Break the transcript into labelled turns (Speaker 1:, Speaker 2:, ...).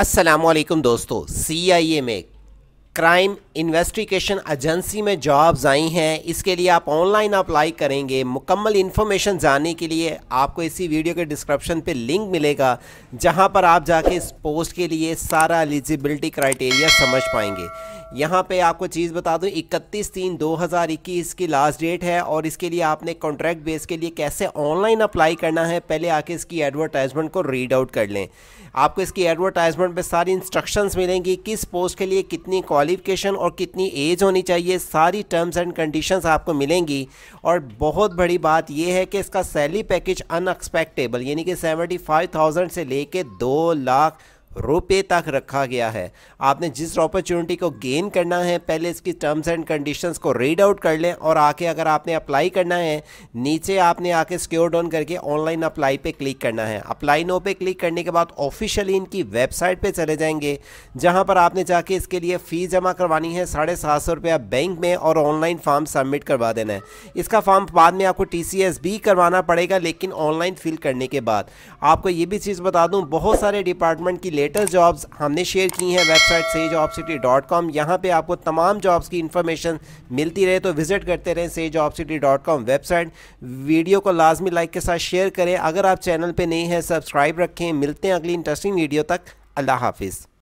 Speaker 1: असलकम दोस्तों ए में क्राइम इन्वेस्टिगेशन एजेंसी में जॉब्स आई हैं इसके लिए आप ऑनलाइन अप्लाई करेंगे मुकम्मल इन्फॉर्मेशन जानने के लिए आपको इसी वीडियो के डिस्क्रिप्शन पे लिंक मिलेगा जहां पर आप जाके इस पोस्ट के लिए सारा एलिजिबिलिटी क्राइटेरिया समझ पाएंगे यहाँ पे आपको चीज़ बता दूँ इकतीस तीन दो हज़ार इक्कीस की लास्ट डेट है और इसके लिए आपने कॉन्ट्रैक्ट बेस के लिए कैसे ऑनलाइन अप्लाई करना है पहले आके इसकी एडवर्टाइजमेंट को रीड आउट कर लें आपको इसकी एडवर्टाइजमेंट पर सारी इंस्ट्रक्शंस मिलेंगी किस पोस्ट के लिए कितनी क्वालिफिकेशन और कितनी एज होनी चाहिए सारी टर्म्स एंड कंडीशंस आपको मिलेंगी और बहुत बड़ी बात यह है कि इसका सैलरी पैकेज अनएक्सपेक्टेबल यानी कि सेवेंटी फाइव थाउजेंड से लेके दो लाख रुपए तक रखा गया है आपने जिस अपॉर्चुनिटी को गेन करना है पहले इसकी टर्म्स एंड कंडीशंस को रीड आउट कर लें और आके अगर आपने अप्लाई करना है नीचे आपने आके स्क्योर डाउन करके ऑनलाइन अप्लाई पे क्लिक करना है अप्लाई नो पे क्लिक करने के बाद ऑफिशियली इनकी वेबसाइट पे चले जाएंगे जहां पर आपने जाके इसके लिए फ़ी जमा करवानी है साढ़े सात सौ रुपया बैंक में और ऑनलाइन फॉर्म सबमिट करवा देना है इसका फॉर्म बाद में आपको टी भी करवाना पड़ेगा लेकिन ऑनलाइन फिल करने के बाद आपको ये भी चीज़ बता दूँ बहुत सारे डिपार्टमेंट की लेटेस्ट जॉब्स हमने शेयर की हैं वेबसाइट से जॉब सिटी डॉट कॉम यहाँ पर आपको तमाम जॉब्स की इन्फॉर्मेशन मिलती रहे तो विजिट करते रहें से job city dot com website video को लाजमी लाइक के साथ शेयर करें अगर आप चैनल पर नहीं हैं सब्सक्राइब रखें मिलते हैं अगली इंटरेस्टिंग वीडियो तक अल्लाह हाफिज़